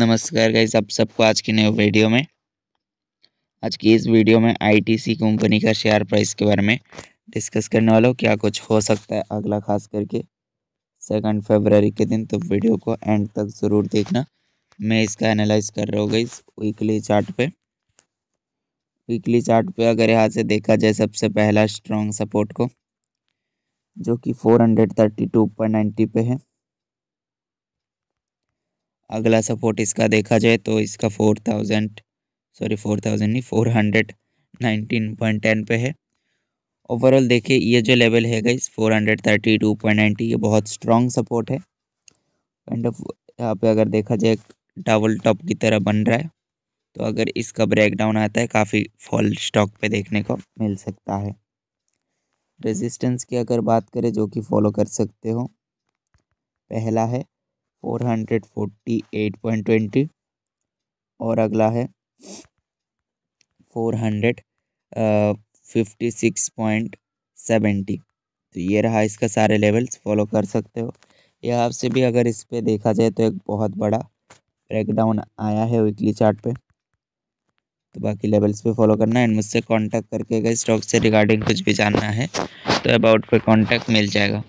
नमस्कार गाइज आप सबको आज की नए वीडियो में आज की इस वीडियो में आईटीसी कंपनी का शेयर प्राइस के बारे में डिस्कस करने वाला हूँ क्या कुछ हो सकता है अगला खास करके सेकंड फरवरी के दिन तो वीडियो को एंड तक ज़रूर देखना मैं इसका एनालाइज कर रहा हूँ गाइज वीकली चार्ट पे वीकली चार्ट पे अगर यहाँ से देखा जाए सबसे पहला स्ट्रॉन्ग सपोर्ट को जो कि फोर हंड्रेड थर्टी टू पर पे है अगला सपोर्ट इसका देखा जाए तो इसका four thousand sorry four thousand नहीं four hundred nineteen point ten पे है ओवरऑल देखिए ये जो लेवल है गई four hundred thirty two point ninety ये बहुत स्ट्रॉन्ग सपोर्ट है एंड यहाँ पे अगर देखा जाए डबल टॉप की तरह बन रहा है तो अगर इसका ब्रेकडाउन आता है काफ़ी फॉल स्टॉक पे देखने को मिल सकता है रेजिस्टेंस की अगर बात करें जो कि फॉलो कर सकते हो पहला है four hundred forty eight point twenty और अगला है four hundred fifty six point seventy तो ये रहा इसका सारे लेवल्स फॉलो कर सकते हो यहाँ से भी अगर इस पर देखा जाए तो एक बहुत बड़ा ब्रेकडाउन आया है वीकली चार्ट पे तो बाकी लेवल्स पे फॉलो करना एंड मुझसे कांटेक्ट करके अगर स्टॉक से रिगार्डिंग कुछ भी जानना है तो अबाउट पे कांटेक्ट मिल जाएगा